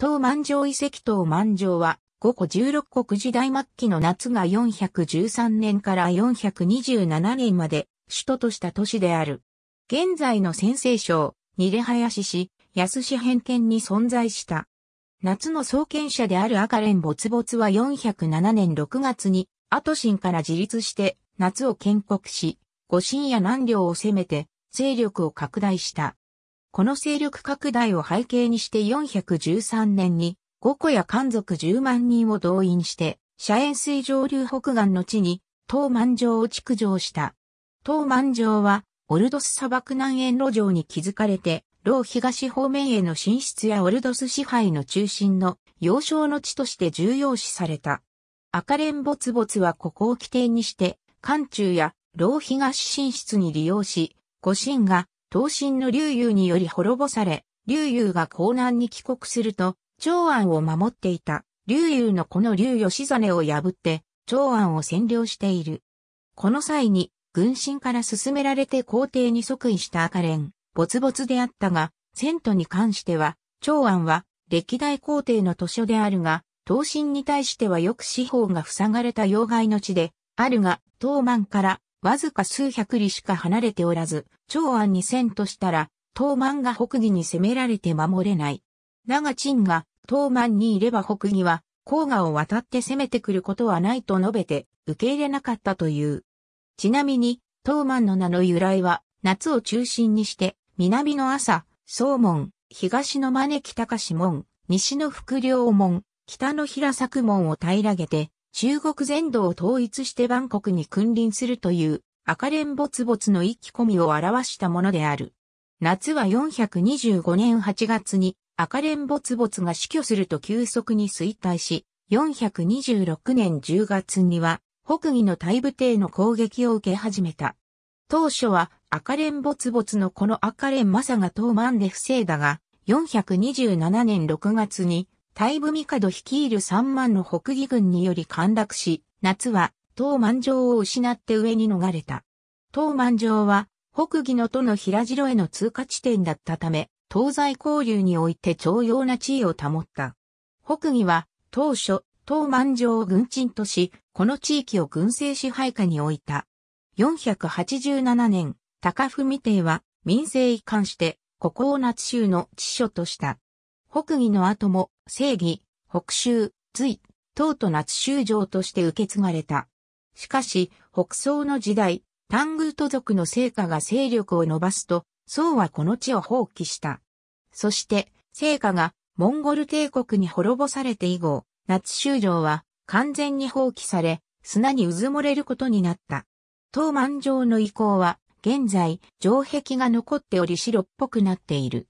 東満城遺跡東満城は、五個16国時代末期の夏が413年から427年まで首都とした都市である。現在の先生省、ニレハヤシ市、安市偏見に存在した。夏の創建者である赤蓮没没は407年6月に、後トから自立して、夏を建国し、五神や南領を攻めて、勢力を拡大した。この勢力拡大を背景にして413年に5個や漢族10万人を動員して、遮塩水上流北岸の地に、東万城を築城した。東万城は、オルドス砂漠南沿路上に築かれて、老東方面への進出やオルドス支配の中心の要衝の地として重要視された。赤レンボツボツはここを起点にして、漢中や老東進出に利用し、五神が東進の劉裕により滅ぼされ、劉裕が江南に帰国すると、長安を守っていた劉裕のこの劉義真を破って、長安を占領している。この際に、軍神から進められて皇帝に即位した赤蓮、没々であったが、遷都に関しては、長安は歴代皇帝の図書であるが、東進に対してはよく司法が塞がれた要害の地で、あるが、東満からわずか数百里しか離れておらず、長安に遷としたら、東満が北義に攻められて守れない。長が陳が東満にいれば北義は、黄河を渡って攻めてくることはないと述べて、受け入れなかったという。ちなみに、東満の名の由来は、夏を中心にして、南の朝、総門、東の招き高志門、西の福領門、北の平作門を平らげて、中国全土を統一して万国に君臨するという赤ツ没没の意気込みを表したものである。夏は425年8月に赤ツ没没が死去すると急速に衰退し、426年10月には北魏の大部帝の攻撃を受け始めた。当初は赤ツ没没のこの赤マサが東満で防いだが、427年6月に大部帝率いる3万の北義軍により陥落し、夏は東万城を失って上に逃れた。東万城は北義の都の平城への通過地点だったため、東西交流において重要な地位を保った。北義は当初、東万城を軍鎮とし、この地域を軍政支配下に置いた。487年、高文帝は民政移管して、ここを夏州の地所とした。北義の後も、正義、北州、隋、唐と夏州城として受け継がれた。しかし、北宋の時代、単宮都族の成果が勢力を伸ばすと、宋はこの地を放棄した。そして、成果がモンゴル帝国に滅ぼされて以後、夏州城は完全に放棄され、砂にうずもれることになった。東満城の遺構は、現在、城壁が残っており白っぽくなっている。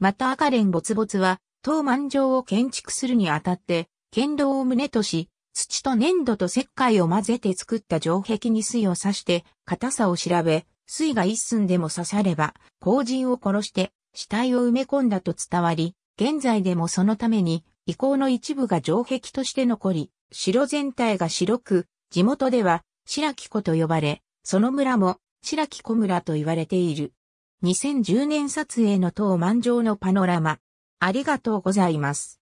また赤蓮没没は、当満場を建築するにあたって、剣道を胸とし、土と粘土と石灰を混ぜて作った城壁に水を刺して、硬さを調べ、水が一寸でも刺されば、後人を殺して、死体を埋め込んだと伝わり、現在でもそのために、遺構の一部が城壁として残り、城全体が白く、地元では、白木湖と呼ばれ、その村も、白木湖村と言われている。2010年撮影の当満場のパノラマ。ありがとうございます。